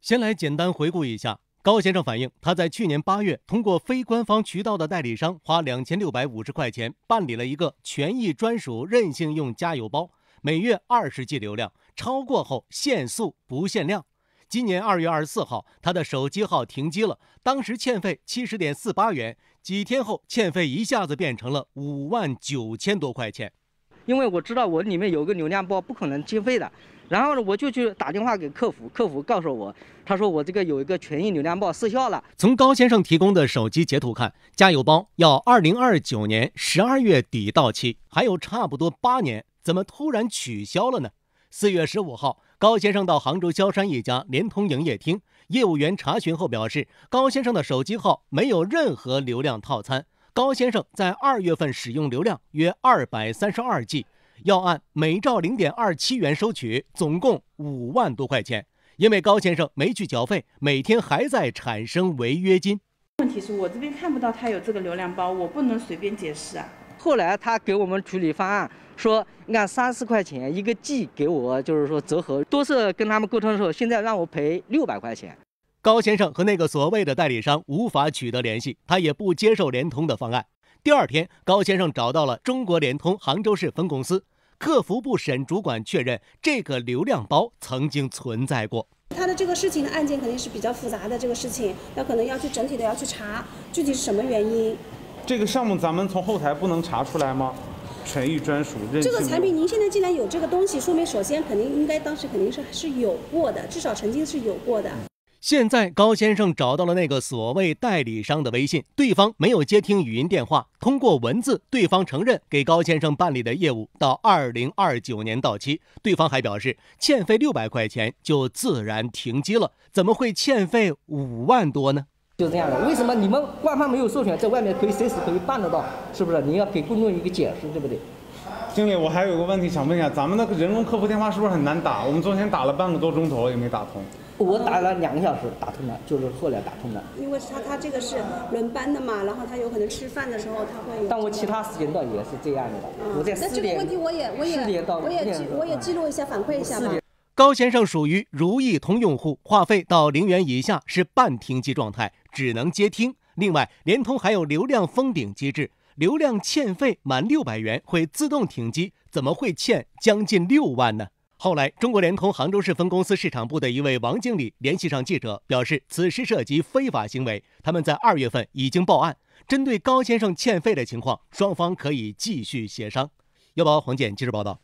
先来简单回顾一下，高先生反映，他在去年八月通过非官方渠道的代理商花两千六百五十块钱办理了一个权益专属任性用加油包，每月二十 G 流量，超过后限速不限量。今年二月二十四号，他的手机号停机了，当时欠费七十点四八元，几天后欠费一下子变成了五万九千多块钱。因为我知道我里面有个流量包，不可能停费的。然后呢，我就去打电话给客服，客服告诉我，他说我这个有一个权益流量包失效了。从高先生提供的手机截图看，加油包要2029年12月底到期，还有差不多八年，怎么突然取消了呢？4月15号，高先生到杭州萧山一家联通营业厅，业务员查询后表示，高先生的手机号没有任何流量套餐。高先生在二月份使用流量约二百三十二 G，要按每兆零点二七元收取，总共五万多块钱。因为高先生没去缴费，每天还在产生违约金。问题是我这边看不到他有这个流量包，我不能随便解释啊。后来他给我们处理方案，说按三四块钱一个 G 给我，就是说折合，多次跟他们沟通的时候，现在让我赔六百块钱。高先生和那个所谓的代理商无法取得联系，他也不接受联通的方案。第二天，高先生找到了中国联通杭州市分公司客服部沈主管，确认这个流量包曾经存在过。他的这个事情的案件肯定是比较复杂的，这个事情要可能要去整体的要去查具体是什么原因。这个项目咱们从后台不能查出来吗？权益专属认这个产品，您现在既然有这个东西，说明首先肯定应该当时肯定是是有过的，至少曾经是有过的。现在高先生找到了那个所谓代理商的微信，对方没有接听语音电话，通过文字，对方承认给高先生办理的业务到二零二九年到期，对方还表示欠费六百块钱就自然停机了，怎么会欠费五万多呢？就是这样的，为什么你们官方没有授权，在外面可以随时可以办得到？是不是？你要给公众一个解释，对不对？经理，我还有个问题想问一下，咱们那个人工客服电话是不是很难打？我们昨天打了半个多钟头也没打通。我打了两个小时打通了，就是后来打通的。因为他他这个是轮班的嘛，然后他有可能吃饭的时候他会。但我其他时间段也是这样的。我在四点。那这个问题我也我也我也我也记录一下，反馈一下吧。高先生属于如意通用户，话费到零元以下是半停机状态，只能接听。另外，联通还有流量封顶机制。流量欠费满六百元会自动停机，怎么会欠将近六万呢？后来，中国联通杭州市分公司市场部的一位王经理联系上记者，表示此事涉及非法行为，他们在二月份已经报案。针对高先生欠费的情况，双方可以继续协商。幺八，黄健，记者报道。